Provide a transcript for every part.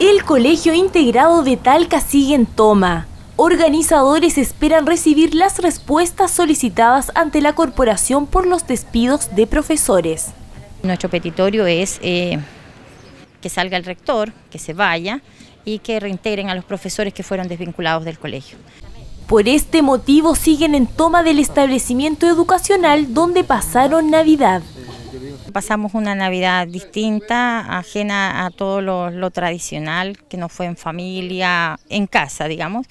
El Colegio Integrado de Talca sigue en toma. Organizadores esperan recibir las respuestas solicitadas ante la corporación por los despidos de profesores. Nuestro petitorio es eh, que salga el rector, que se vaya y que reintegren a los profesores que fueron desvinculados del colegio. Por este motivo siguen en toma del establecimiento educacional donde pasaron Navidad. Pasamos una Navidad distinta, ajena a todo lo, tradicional, que no fue en familia, en casa, digamos,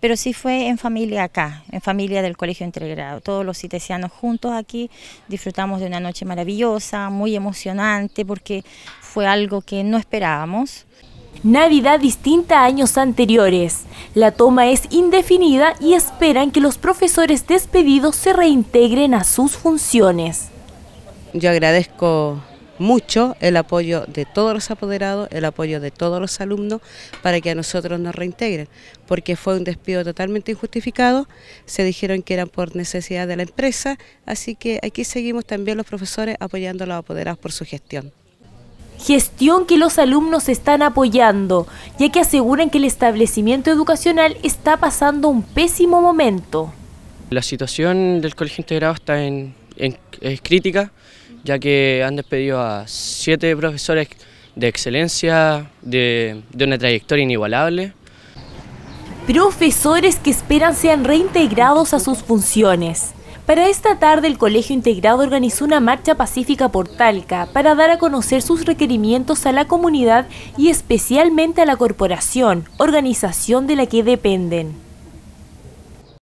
pero sí fue en familia acá, en familia del Colegio Integrado. Todos los citesianos juntos aquí disfrutamos de una noche maravillosa, muy emocionante, porque fue algo que no esperábamos. Navidad distinta a años anteriores. La toma es indefinida y esperan que los profesores despedidos se reintegren a sus funciones. Yo agradezco mucho el apoyo de todos los apoderados, el apoyo de todos los alumnos para que a nosotros nos reintegren, porque fue un despido totalmente injustificado, se dijeron que eran por necesidad de la empresa, así que aquí seguimos también los profesores apoyando a los apoderados por su gestión. Gestión que los alumnos están apoyando, ya que aseguran que el establecimiento educacional está pasando un pésimo momento. La situación del colegio integrado está en, es crítica, ya que han despedido a siete profesores de excelencia, de, una trayectoria inigualable. Profesores que esperan sean reintegrados a sus funciones. Para esta tarde el Colegio Integrado organizó una marcha pacífica por Talca para dar a conocer sus requerimientos a la comunidad y especialmente a la corporación, organización de la que dependen.